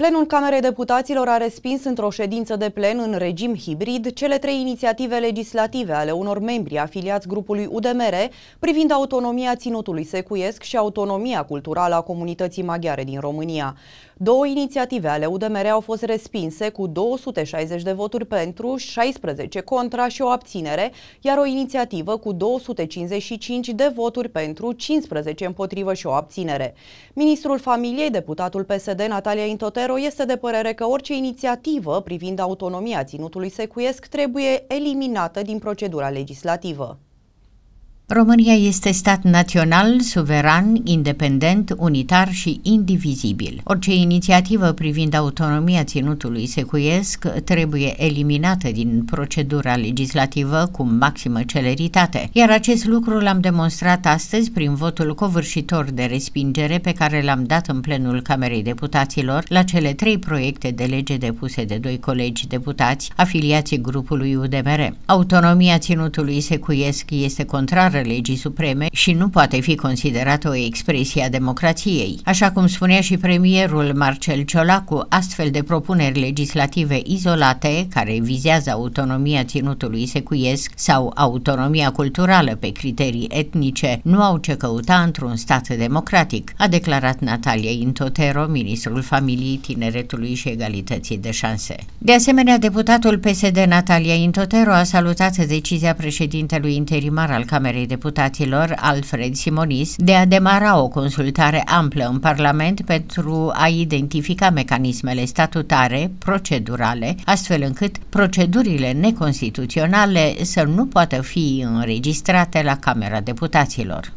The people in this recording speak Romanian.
Plenul Camerei Deputaților a respins într-o ședință de plen în regim hibrid cele trei inițiative legislative ale unor membri afiliați grupului UDMR privind autonomia ținutului secuiesc și autonomia culturală a comunității maghiare din România. Două inițiative ale UDMR au fost respinse cu 260 de voturi pentru, 16 contra și o abținere, iar o inițiativă cu 255 de voturi pentru, 15 împotrivă și o abținere. Ministrul Familiei, deputatul PSD Natalia Intoter, Fero este de părere că orice inițiativă privind autonomia ținutului secuiesc trebuie eliminată din procedura legislativă. România este stat național, suveran, independent, unitar și indivizibil. Orice inițiativă privind autonomia ținutului secuiesc trebuie eliminată din procedura legislativă cu maximă celeritate, iar acest lucru l-am demonstrat astăzi prin votul covârșitor de respingere pe care l-am dat în plenul Camerei Deputaților la cele trei proiecte de lege depuse de doi colegi deputați afiliații grupului UDMR. Autonomia ținutului secuiesc este contrară fără legii supreme și nu poate fi considerată o expresie a democrației. Așa cum spunea și premierul Marcel Ciolacu, astfel de propuneri legislative izolate, care vizează autonomia ținutului secuiesc sau autonomia culturală pe criterii etnice, nu au ce căuta într-un stat democratic, a declarat Natalia Intotero, ministrul familiei, tineretului și egalității de șanse. De asemenea, deputatul PSD Natalia Intotero a salutat decizia președintelui interimar al Camerei deputaților, Alfred Simonis, de a demara o consultare amplă în Parlament pentru a identifica mecanismele statutare, procedurale, astfel încât procedurile neconstituționale să nu poată fi înregistrate la Camera Deputaților.